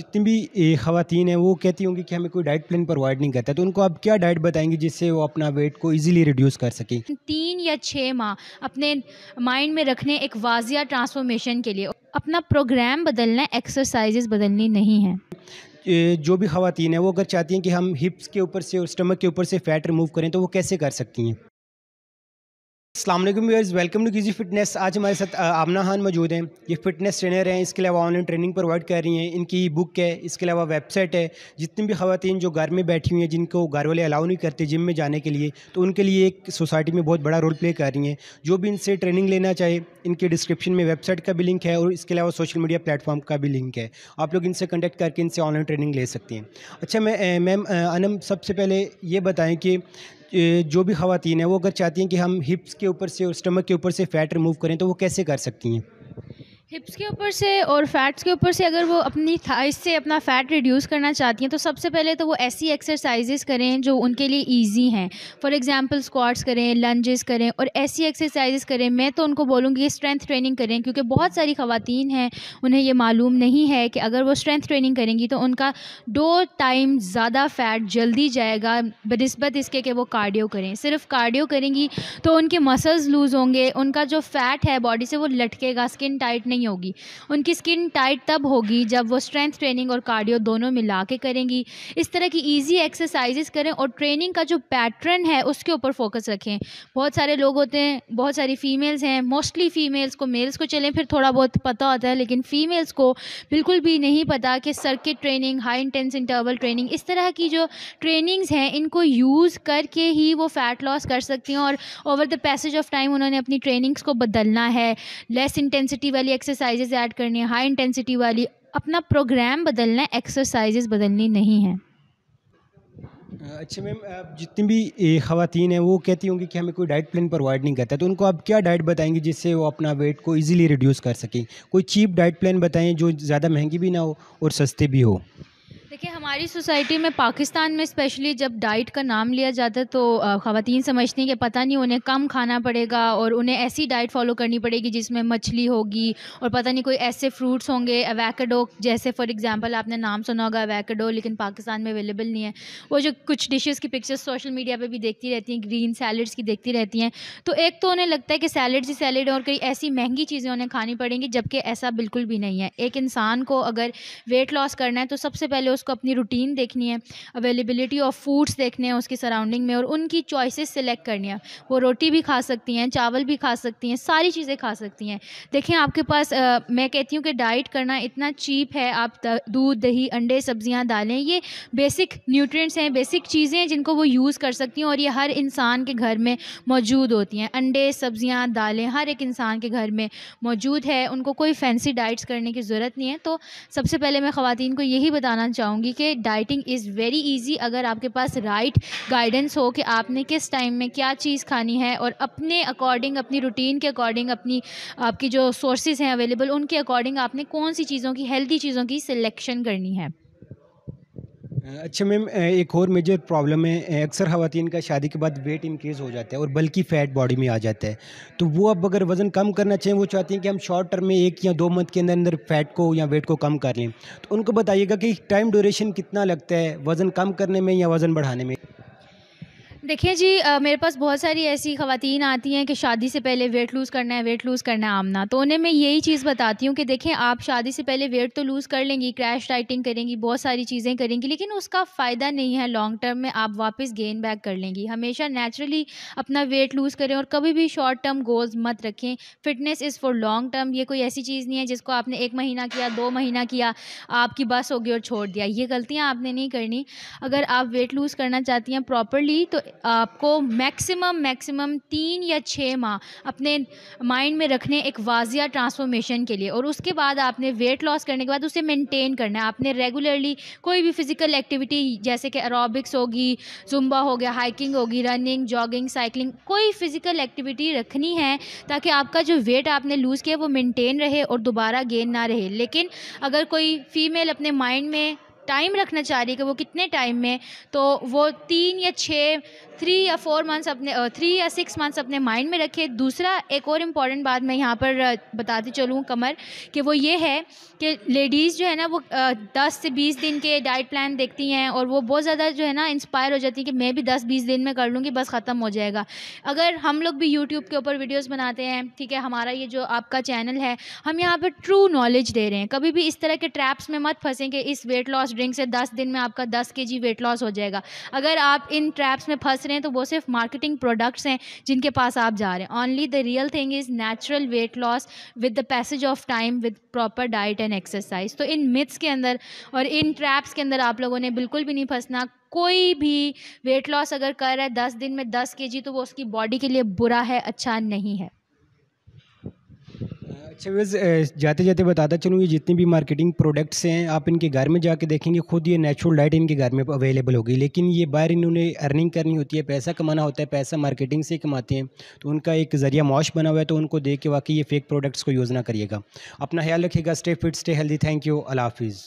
जितनी भी खातन हैं वो कहती होंगी कि हमें कोई डाइट प्लान प्रोवाइड नहीं करता तो उनको आप क्या डाइट बताएंगे जिससे वो अपना वेट को इजीली रिड्यूस कर सकें तीन या छः माह अपने माइंड में रखने एक वाजिया ट्रांसफॉर्मेशन के लिए अपना प्रोग्राम बदलना एक्सरसाइजेस बदलनी नहीं है जो भी खातन हैं वो अगर चाहती हैं कि हम हिप्स के ऊपर से और स्टमक के ऊपर से फ़ैट रिमूव करें तो वो कैसे कर सकती हैं अल्लाम व्यवर्स वेलकम टू किजी फिटनेस आज हमारे साथ आमना खान मौजूद हैं ये फिटनेस ट्रेनर हैं इसके अलावा ऑनलाइन ट्रेनिंग प्रोवाइड कर रही हैं इनकी बुक है इसके अलावा वेबसाइट है जितनी भी खातन जो घर में बैठी हुई हैं जिनको घर वाले अलाउ नहीं करते जिम में जाने के लिए तो उनके लिए एक सोसाइटी में बहुत बड़ा रोल प्ले कर रही हैं जो भी इनसे ट्रेनिंग लेना चाहे इनके डिस्क्रिप्शन में वेबसाइट का भी लिंक है और इसके अलावा सोशल मीडिया प्लेटफॉर्म का भी लिंक है आप लोग इनसे कंटेक्ट करके इनसे ऑनलाइन ट्रेनिंग ले सकते हैं अच्छा मैं मैम अनम सबसे पहले ये बताएँ कि जो भी खातन है वो अगर चाहती हैं कि हम हिप्स के ऊपर से और स्टमक के ऊपर से फ़ैट रिमूव करें तो वो कैसे कर सकती हैं हिप्स के ऊपर से और फैट्स के ऊपर से अगर वो अपनी थाइस से अपना फ़ैट रिड्यूस करना चाहती हैं तो सबसे पहले तो वो ऐसी एक्सरसाइजेस करें जो उनके लिए इजी हैं फॉर एग्जांपल स्क्वाट्स करें लंजेस करें और ऐसी एक्सरसाइजेस करें मैं तो उनको बोलूँगी स्ट्रेंथ ट्रेनिंग करें क्योंकि बहुत सारी खातन हैं उन्हें ये मालूम नहीं है कि अगर वो स्ट्रेंथ ट्रेनिंग करेंगी तो उनका दो टाइम ज़्यादा फ़ैट जल्दी जाएगा बनस्बत इसके कि वो कार्डियो करें सिर्फ कार्डियो करेंगी तो उनके मसल्स लूज़ होंगे उनका जो फ़ैट है बॉडी से वो लटकेगा स्किन टाइट नहीं नहीं होगी उनकी स्किन टाइट तब होगी जब वो स्ट्रेंथ ट्रेनिंग और कार्डियो दोनों मिला के करेंगी इस तरह की ईजी एक्सरसाइजेस करें और ट्रेनिंग का जो पैटर्न है उसके ऊपर फोकस रखें बहुत सारे लोग होते हैं बहुत सारी फीमेल्स हैं मोस्टली फीमेल्स को मेल्स को चलें फिर थोड़ा बहुत पता होता है लेकिन फीमेल्स को बिल्कुल भी नहीं पता कि circuit training high intense interval training इस तरह की जो ट्रेनिंग्स हैं इनको यूज़ करके ही वो फ़ैट लॉस कर सकती हैं और over the passage of time उन्होंने अपनी ट्रेनिंग्स को बदलना है लेस इंटेंसिटी वाली एक्सरसाइज एक्सरसाइजेज ऐड करनी है हाई इंटेंसिटी वाली अपना प्रोग्राम बदलना है एक्सरसाइजेज बदलनी नहीं है अच्छा मैम आप जितनी भी खातन हैं वो कहती होंगी कि हमें कोई डाइट प्लान प्रोवाइड नहीं करता तो उनको आप क्या डाइट बताएंगी जिससे वो अपना वेट को इजीली रिड्यूस कर सकें कोई चीप डाइट प्लान बताएं जो ज़्यादा महंगी भी ना हो और सस्ते भी हो हमारी सोसाइटी में पाकिस्तान में स्पेशली जब डाइट का नाम लिया जाता है तो ख़वातीन समझती हैं कि पता नहीं उन्हें कम खाना पड़ेगा और उन्हें ऐसी डाइट फॉलो करनी पड़ेगी जिसमें मछली होगी और पता नहीं कोई ऐसे फ्रूट्स होंगे अवैकडो जैसे फॉर एग्जांपल आपने नाम सुना होगा अवैकडो लेकिन पाकिस्तान में अवेलेबल नहीं है वो जो कुछ डिशेज़ की पिक्चर्स सोशल मीडिया पर भी देखती रहती हैं ग्रीन सैलड्स की देखती रहती हैं तो एक तो उन्हें लगता है कि सैलड्स ही सैलड और कई ऐसी महंगी चीज़ें उन्हें खानी पड़ेंगी जबकि ऐसा बिल्कुल भी नहीं है एक इंसान को अगर वेट लॉस करना है तो सबसे पहले उसको अपनी रूटीन देखनी है अवेलेबिलिटी ऑफ फूड्स देखने हैं उसकी सराउंडिंग में और उनकी चॉइसेस सेलेक्ट करनी है वो रोटी भी खा सकती हैं चावल भी खा सकती हैं सारी चीज़ें खा सकती हैं देखें आपके पास आ, मैं कहती हूँ कि डाइट करना इतना चीप है आप दूध दही अंडे सब्जियाँ दालें ये बेसिक न्यूट्रिय हैं बेसिक चीज़ें हैं जिनको वो यूज़ कर सकती हैं और ये हर इंसान के घर में मौजूद होती हैं अंडे सब्जियाँ दालें हर एक इंसान के घर में मौजूद है उनको कोई फैंसी डाइट्स करने की ज़रूरत नहीं है तो सबसे पहले मैं ख़वान को यही बताना चाहूँगी कि डाइटिंग इज़ वेरी इजी अगर आपके पास राइट गाइडेंस हो कि आपने किस टाइम में क्या चीज़ खानी है और अपने अकॉर्डिंग अपनी रूटीन के अकॉर्डिंग अपनी आपकी जो सोर्सेज हैं अवेलेबल उनके अकॉर्डिंग आपने कौन सी चीज़ों की हेल्दी चीज़ों की सिलेक्शन करनी है अच्छा मैम एक और मेजर प्रॉब्लम है अक्सर खातन का शादी के बाद वेट इंक्रीज़ हो जाता है और बल्कि फ़ैट बॉडी में आ जाता है तो वो अब अगर वज़न कम करना चाहें वो चाहती हैं कि हम शॉर्ट टर्म में एक या दो मंथ के अंदर अंदर फ़ैट को या वेट को कम कर लें तो उनको बताइएगा कि टाइम ड्यूरेशन कितना लगता है वज़न कम करने में या वज़न बढ़ाने में देखिए जी आ, मेरे पास बहुत सारी ऐसी खातन आती हैं कि शादी से पहले वेट लूज़ करना है वेट लूज़ करना है आमना तो उन्हें मैं यही चीज़ बताती हूँ कि देखें आप शादी से पहले वेट तो लूज़ कर लेंगी क्रैश डाइटिंग करेंगी बहुत सारी चीज़ें करेंगी लेकिन उसका फ़ायदा नहीं है लॉन्ग टर्म में आप वापस गेन बैक कर लेंगी हमेशा नेचुरली अपना वेट लूज़ करें और कभी भी शॉर्ट टर्म गोल्स मत रखें fitness is for long term ये कोई ऐसी चीज़ नहीं है जिसको आपने एक महीना किया दो महीना किया आपकी बस हो गई और छोड़ दिया ये गलतियाँ आपने नहीं करनी अगर आप वेट लूज़ करना चाहती हैं प्रॉपरली तो आपको मैक्सिमम मैक्सिमम तीन या छः माह अपने माइंड में रखने एक वाजिया ट्रांसफॉर्मेशन के लिए और उसके बाद आपने वेट लॉस करने के बाद उसे मेंटेन करना है आपने रेगुलरली कोई भी फिज़िकल एक्टिविटी जैसे कि एरोबिक्स होगी जुम्बा हो गया हाइकिंग होगी रनिंग जॉगिंग साइकिलिंग कोई फ़िज़िकल एक्टिविटी रखनी है ताकि आपका जो वेट आपने लूज़ किया वो मेनटेन रहे और दोबारा गेन ना रहे लेकिन अगर कोई फ़ीमेल अपने माइंड में टाइम रखना चाह रही है कि वो कितने टाइम में तो वो तीन या छः थ्री या फोर मंथ्स अपने थ्री या सिक्स मंथ्स अपने माइंड में रखे दूसरा एक और इम्पॉर्टेंट बात मैं यहाँ पर बताती चलूँ कमर कि वो ये है कि लेडीज़ जो है ना वो दस से बीस दिन के डाइट प्लान देखती हैं और वो बहुत ज़्यादा जो है ना इंस्पायर हो जाती है कि मैं भी दस बीस दिन में कर लूँगी बस ख़त्म हो जाएगा अगर हम लोग भी यूट्यूब के ऊपर वीडियोज़ बनाते हैं ठीक है हमारा ये जो आपका चैनल है हम यहाँ पर ट्रू नॉलेज दे रहे हैं कभी भी इस तरह के ट्रैप्स में मत फंसें कि इस वेट लॉस ड्रिंक से दस दिन में आपका दस के वेट लॉस हो जाएगा अगर आप इन ट्रैप्स में फंस रहे हैं तो वो सिर्फ मार्केटिंग प्रोडक्ट्स हैं जिनके पास आप जा रहे हैं only the real thing is natural weight loss with the passage of time with proper diet and exercise तो इन मिथ्स के अंदर और इन ट्रैप्स के अंदर आप लोगों ने बिल्कुल भी नहीं फंसना कोई भी वेट लॉस अगर कर रहा है दस दिन में दस के तो वो उसकी बॉडी के लिए बुरा है अच्छा नहीं है अच्छा बस uh, जाते जाते बताता चलूँ ये जितनी भी मार्केटिंग प्रोडक्ट्स हैं आप इनके घर में जाके देखेंगे खुद ये नेचुरल लाइट इनके घर में अवेलेबल होगी लेकिन ये बाहर इन्होंने अर्निंग करनी होती है पैसा कमाना होता है पैसा मार्केटिंग से कमाते हैं तो उनका एक ज़रिया माश बना हुआ है तो उनको देख के वाकई ये फेक प्रोडक्ट्स को यूज़ ना करिएगा अपना ख्याल रखिएगा stay fit stay healthy thank you अला हाफिज़